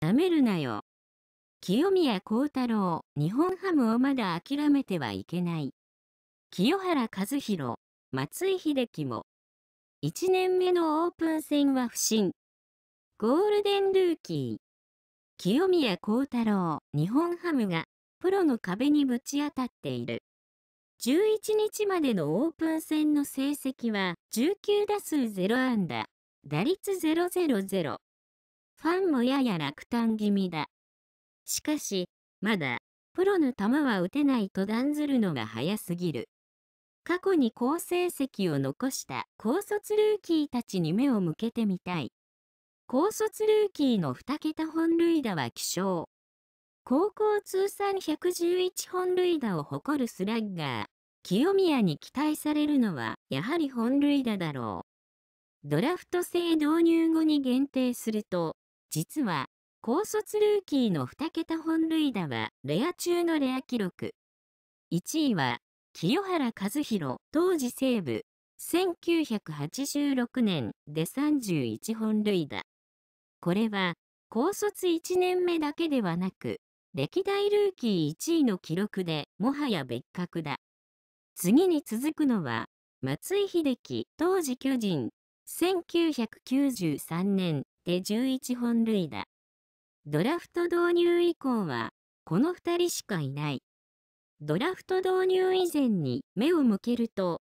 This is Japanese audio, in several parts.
なめるなよ。清宮幸太郎、日本ハムをまだ諦めてはいけない。清原和博、松井秀喜も。1年目のオープン戦は不振。ゴールデンルーキー。清宮幸太郎、日本ハムが、プロの壁にぶち当たっている。11日までのオープン戦の成績は19打数0安打、打率000。ファンもやや落胆気味だ。しかし、まだ、プロの球は打てないと断ずるのが早すぎる。過去に好成績を残した高卒ルーキーたちに目を向けてみたい。高卒ルーキーの2桁本塁打は希少。高校通算111本塁打を誇るスラッガー、清宮に期待されるのはやはり本塁打だろう。ドラフト制導入後に限定すると、実は、高卒ルーキーの2桁本塁打はレア中のレア記録。1位は、清原和博、当時西部、1986年で31本塁打。これは、高卒1年目だけではなく、歴代ルーキー1位の記録でもはや別格だ。次に続くのは、松井秀喜、当時巨人、1993年して11本塁打。ドラフト導入以降は、この2人しかいない。ドラフト導入以前に目を向けると、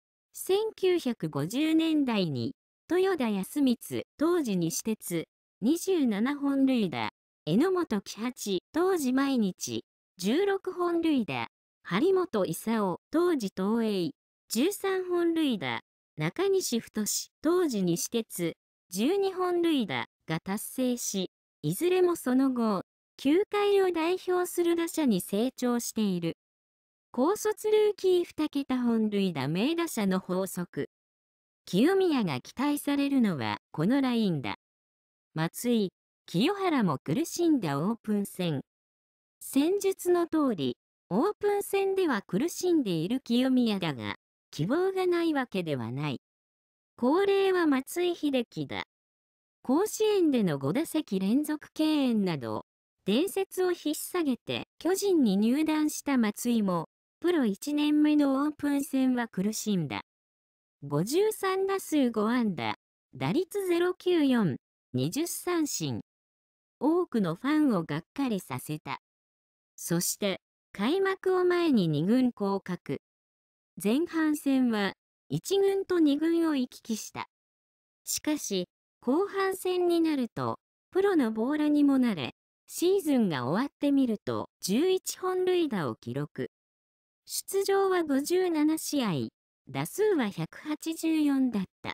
1950年代に豊田康光、当時西鉄、27本塁打、榎本喜八、当時毎日、16本塁打、張本勲、当時東映、13本塁打、中西太、当時西鉄、12本塁打、が達成し、いずれもその後、球界を代表する打者に成長している。高卒ルーキー2桁本塁打名打者の法則。清宮が期待されるのはこのラインだ。松井、清原も苦しんだオープン戦。戦術の通り、オープン戦では苦しんでいる清宮だが、希望がないわけではない。恒例は松井秀喜だ。甲子園での5打席連続敬遠など、伝説を引っ下げて巨人に入団した松井も、プロ1年目のオープン戦は苦しんだ。53打数5安打、打率094、20三振。多くのファンをがっかりさせた。そして、開幕を前に2軍降格。前半戦は1軍と2軍を行き来した。しかし、後半戦になると、プロのボーラにもなれ、シーズンが終わってみると11本塁打を記録。出場は57試合、打数は184だった。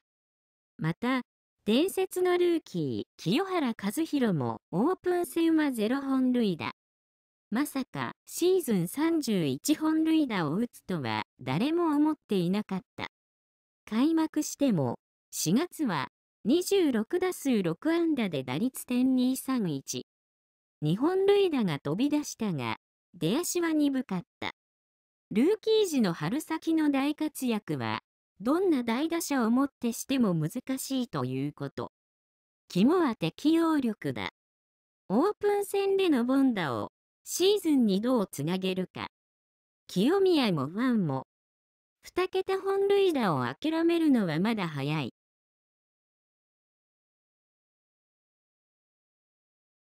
また、伝説のルーキー、清原和博もオープン戦は0本塁打。まさかシーズン31本塁打を打つとは誰も思っていなかった。開幕しても4月は26打数6安打で打率点231。日本塁打が飛び出したが、出足は鈍かった。ルーキー時の春先の大活躍は、どんな大打者をもってしても難しいということ。肝は適応力だ。オープン戦でのボンダをシーズンにどうつなげるか。清宮もファンも、2桁本塁打を諦めるのはまだ早い。